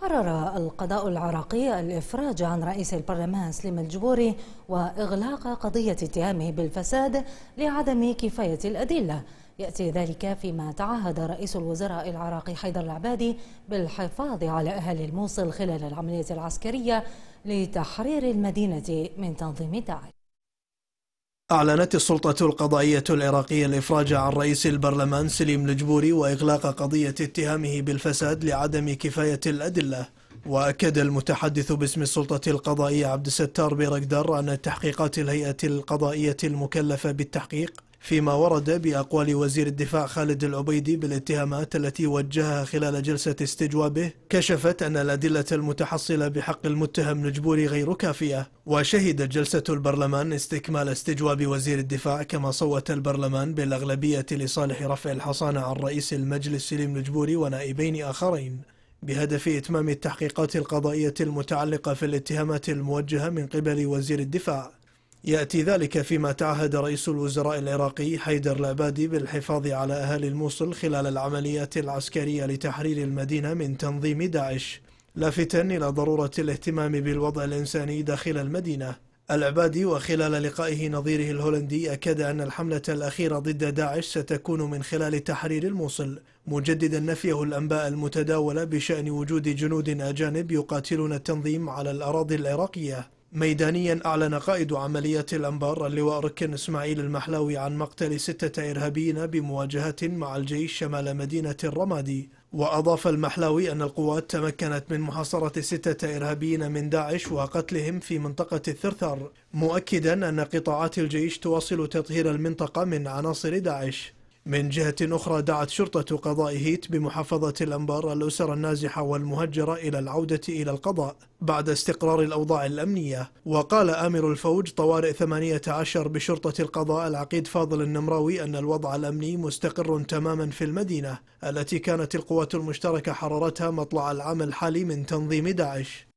قرر القضاء العراقي الإفراج عن رئيس البرلمان سليم الجبوري وإغلاق قضية اتهامه بالفساد لعدم كفاية الأدلة يأتي ذلك فيما تعهد رئيس الوزراء العراقي حيدر العبادي بالحفاظ على أهل الموصل خلال العملية العسكرية لتحرير المدينة من تنظيم داعش أعلنت السلطة القضائية العراقية الإفراج عن رئيس البرلمان سليم الجبوري وإغلاق قضية اتهامه بالفساد لعدم كفاية الأدلة وأكد المتحدث باسم السلطة القضائية عبد الستار بيرقدر أن تحقيقات الهيئة القضائية المكلفة بالتحقيق فيما ورد بأقوال وزير الدفاع خالد العبيدي بالاتهامات التي وجهها خلال جلسة استجوابه كشفت أن الأدلة المتحصلة بحق المتهم نجبوري غير كافية وشهدت جلسة البرلمان استكمال استجواب وزير الدفاع كما صوت البرلمان بالأغلبية لصالح رفع الحصانة عن رئيس المجلس سليم نجبوري ونائبين آخرين بهدف إتمام التحقيقات القضائية المتعلقة في الاتهامات الموجهة من قبل وزير الدفاع يأتي ذلك فيما تعهد رئيس الوزراء العراقي حيدر العبادي بالحفاظ على أهالي الموصل خلال العمليات العسكرية لتحرير المدينة من تنظيم داعش لافتا إلى ضرورة الاهتمام بالوضع الإنساني داخل المدينة العبادي وخلال لقائه نظيره الهولندي أكد أن الحملة الأخيرة ضد داعش ستكون من خلال تحرير الموصل مجددا نفيه الأنباء المتداولة بشأن وجود جنود أجانب يقاتلون التنظيم على الأراضي العراقية ميدانيا أعلن قائد عملية الأنبار اللواء ركن إسماعيل المحلاوي عن مقتل ستة إرهابيين بمواجهة مع الجيش شمال مدينة الرمادي وأضاف المحلاوي أن القوات تمكنت من محاصرة ستة إرهابيين من داعش وقتلهم في منطقة الثرثر مؤكدا أن قطاعات الجيش تواصل تطهير المنطقة من عناصر داعش من جهة أخرى دعت شرطة قضاء هيت بمحافظة الأنبار الأسر النازحة والمهجرة إلى العودة إلى القضاء بعد استقرار الأوضاع الأمنية وقال آمر الفوج طوارئ 18 بشرطة القضاء العقيد فاضل النمراوي أن الوضع الأمني مستقر تماما في المدينة التي كانت القوات المشتركة حررتها مطلع العام الحالي من تنظيم داعش